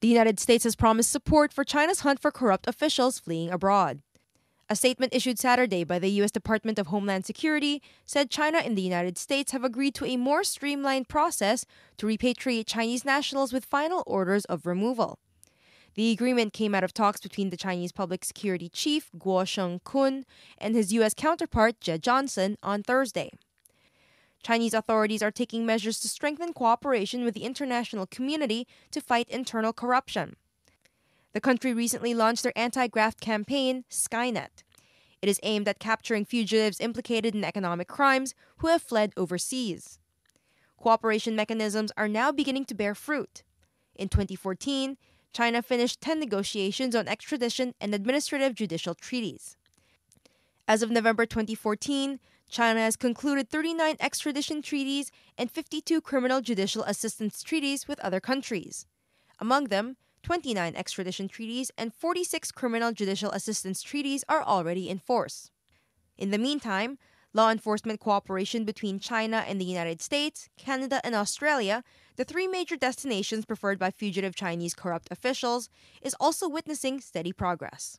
The United States has promised support for China's hunt for corrupt officials fleeing abroad. A statement issued Saturday by the U.S. Department of Homeland Security said China and the United States have agreed to a more streamlined process to repatriate Chinese nationals with final orders of removal. The agreement came out of talks between the Chinese public security chief, Guo Sheng Kun, and his U.S. counterpart, Jed Johnson, on Thursday. Chinese authorities are taking measures to strengthen cooperation with the international community to fight internal corruption. The country recently launched their anti graft campaign, Skynet. It is aimed at capturing fugitives implicated in economic crimes who have fled overseas. Cooperation mechanisms are now beginning to bear fruit. In 2014, China finished 10 negotiations on extradition and administrative judicial treaties. As of November 2014, China has concluded 39 extradition treaties and 52 criminal judicial assistance treaties with other countries. Among them, 29 extradition treaties and 46 criminal judicial assistance treaties are already in force. In the meantime, law enforcement cooperation between China and the United States, Canada, and Australia, the three major destinations preferred by fugitive Chinese corrupt officials, is also witnessing steady progress.